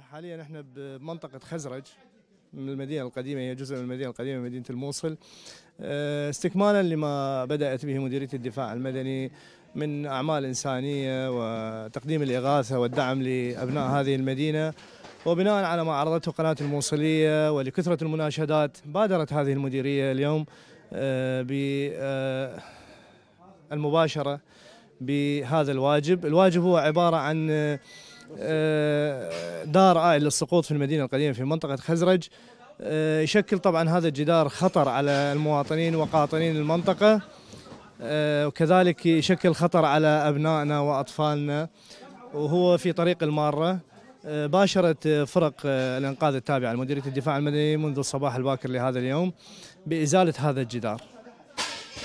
حاليا احنا بمنطقه خزرج من المدينه القديمه هي جزء من المدينه القديمه مدينه الموصل آه، استكمالا لما بدات به مديريه الدفاع المدني من اعمال انسانيه وتقديم الاغاثه والدعم لابناء هذه المدينه وبناء على ما عرضته قناه الموصليه ولكثره المناشدات بادرت هذه المديريه اليوم آه، بالمباشره آه، بهذا الواجب، الواجب هو عباره عن جدار عائل للسقوط في المدينة القديمة في منطقة خزرج آه، يشكل طبعا هذا الجدار خطر على المواطنين وقاطنين المنطقة آه، وكذلك يشكل خطر على أبنائنا وأطفالنا وهو في طريق المارة آه، باشرت فرق الإنقاذ التابعة لمديرية الدفاع المدني منذ الصباح الباكر لهذا اليوم بإزالة هذا الجدار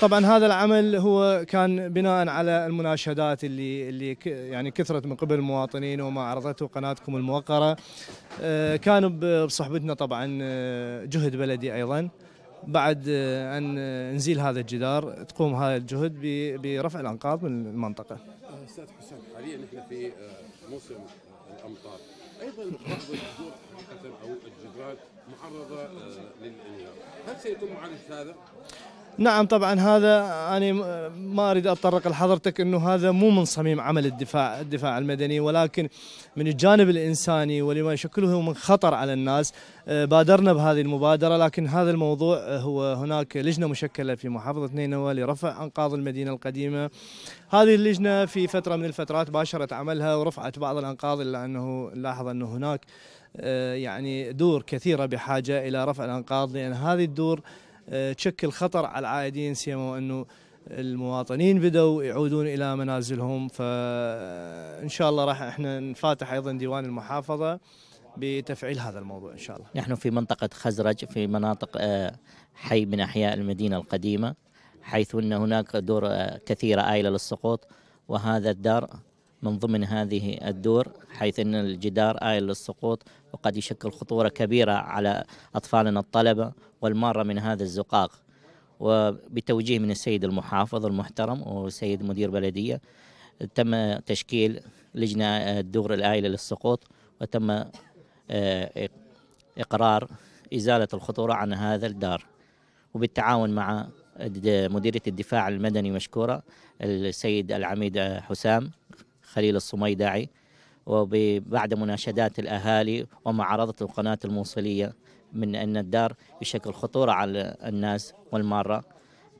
طبعا هذا العمل هو كان بناء على المناشدات اللي اللي يعني كثرت من قبل المواطنين وما عرضته قناتكم الموقره آه، كانوا بصحبتنا طبعا آه، جهد بلدي ايضا بعد آه، ان نزيل هذا الجدار تقوم هذا الجهد برفع الانقاض من المنطقه. استاذ حسين حاليا نحن في موسم الامطار ايضا بعض الجسور حقيقه او الجدران معرضه آه، للانهيار هل سيتم معالجه هذا؟ نعم طبعا هذا أنا ما أريد أتطرق لحضرتك أنه هذا مو من صميم عمل الدفاع الدفاع المدني ولكن من الجانب الإنساني ولما يشكله من خطر على الناس آه، بادرنا بهذه المبادرة لكن هذا الموضوع آه، هو هناك لجنة مشكلة في محافظة نينوى لرفع أنقاض المدينة القديمة هذه اللجنة في فترة من الفترات باشرت عملها ورفعت بعض الأنقاض أنه نلاحظ انه هناك آه، يعني دور كثيرة بحاجة إلى رفع الأنقاض لأن هذه الدور آه، تشكل خطر على العائدين سيما أنه المواطنين بدوا يعودون إلى منازلهم فإن آه، شاء الله راح إحنا نفاتح أيضا ديوان المحافظة بتفعيل هذا الموضوع إن شاء الله نحن في منطقة خزرج في مناطق حي من أحياء المدينة القديمة حيث أن هناك دور كثيرة آيلة للسقوط وهذا الدار من ضمن هذه الدور حيث أن الجدار آيل للسقوط وقد يشكل خطورة كبيرة على أطفالنا الطلبة والمارة من هذا الزقاق وبتوجيه من السيد المحافظ المحترم وسيد مدير بلدية تم تشكيل لجنة الدور الآيلة للسقوط وتم آه، إقرار إزالة الخطورة عن هذا الدار وبالتعاون مع مديرية الدفاع المدني مشكورة السيد العميد حسام خليل الصميدعي وبعد مناشدات الأهالي ومعارضة القناة الموصلية من أن الدار يشكل خطورة على الناس والمارة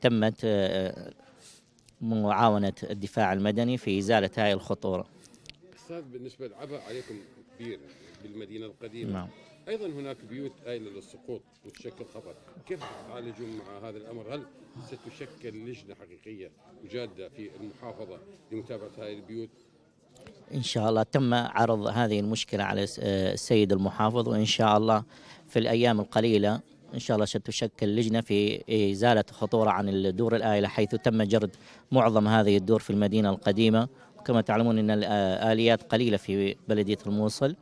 تمت معاونة الدفاع المدني في إزالة هذه الخطورة أستاذ بالنسبة للعبء عليكم كبير بالمدينة القديمة نعم. ايضا هناك بيوت آيلة للسقوط وتشكل خطر، كيف تعالجون مع هذا الامر؟ هل ستشكل لجنه حقيقيه وجاده في المحافظه لمتابعه هذه البيوت إن شاء الله تم عرض هذه المشكلة على آه، السيد المحافظ وإن شاء الله في الأيام القليلة إن شاء الله ستشكل لجنة في إزالة خطورة عن الدور الاليه حيث تم جرد معظم هذه الدور في المدينة القديمة وكما تعلمون أن الآليات آه، قليلة في بلدية الموصل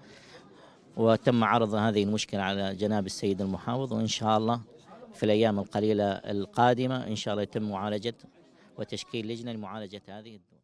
وتم عرض هذه المشكلة على جناب السيد المحافظ وإن شاء الله في الأيام القليلة القادمة إن شاء الله يتم معالجة وتشكيل لجنة لمعالجة هذه الدور